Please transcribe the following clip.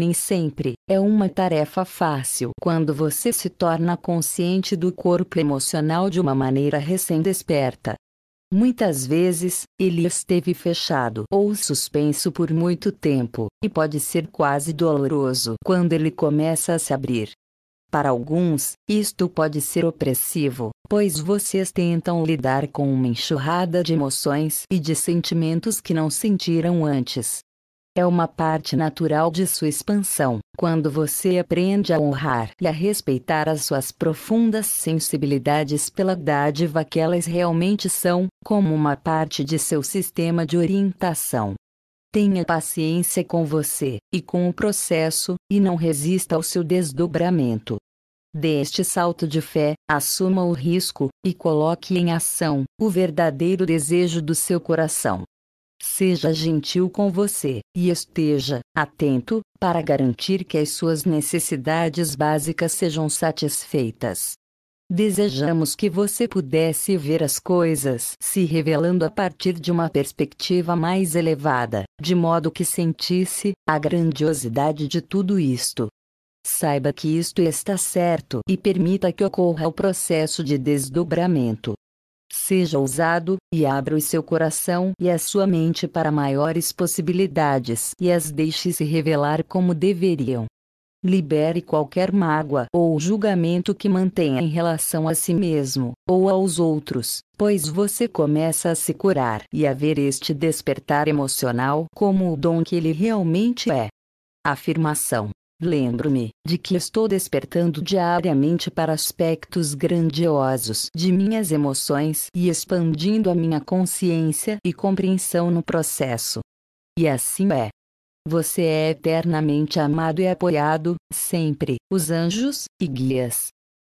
Nem sempre é uma tarefa fácil quando você se torna consciente do corpo emocional de uma maneira recém-desperta. Muitas vezes, ele esteve fechado ou suspenso por muito tempo, e pode ser quase doloroso quando ele começa a se abrir. Para alguns, isto pode ser opressivo, pois vocês tentam então lidar com uma enxurrada de emoções e de sentimentos que não sentiram antes. É uma parte natural de sua expansão, quando você aprende a honrar e a respeitar as suas profundas sensibilidades pela dádiva que elas realmente são, como uma parte de seu sistema de orientação. Tenha paciência com você e com o processo, e não resista ao seu desdobramento. Dê este salto de fé, assuma o risco e coloque em ação o verdadeiro desejo do seu coração seja gentil com você e esteja atento para garantir que as suas necessidades básicas sejam satisfeitas. Desejamos que você pudesse ver as coisas se revelando a partir de uma perspectiva mais elevada, de modo que sentisse a grandiosidade de tudo isto. Saiba que isto está certo e permita que ocorra o processo de desdobramento. Seja ousado, e abra o seu coração e a sua mente para maiores possibilidades e as deixe se revelar como deveriam. Libere qualquer mágoa ou julgamento que mantenha em relação a si mesmo ou aos outros, pois você começa a se curar e a ver este despertar emocional como o dom que ele realmente é. Afirmação Lembro-me de que estou despertando diariamente para aspectos grandiosos de minhas emoções e expandindo a minha consciência e compreensão no processo. E assim é. Você é eternamente amado e apoiado, sempre, os anjos e guias